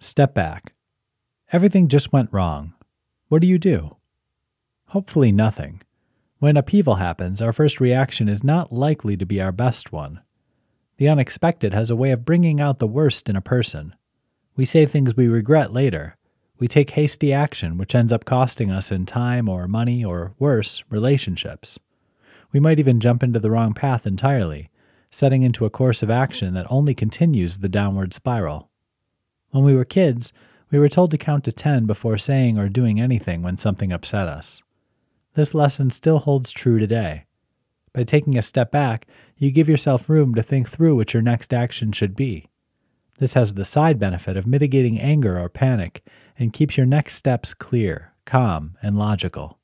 Step back. Everything just went wrong. What do you do? Hopefully, nothing. When upheaval happens, our first reaction is not likely to be our best one. The unexpected has a way of bringing out the worst in a person. We say things we regret later. We take hasty action, which ends up costing us in time or money or, worse, relationships. We might even jump into the wrong path entirely, setting into a course of action that only continues the downward spiral. When we were kids, we were told to count to 10 before saying or doing anything when something upset us. This lesson still holds true today. By taking a step back, you give yourself room to think through what your next action should be. This has the side benefit of mitigating anger or panic and keeps your next steps clear, calm, and logical.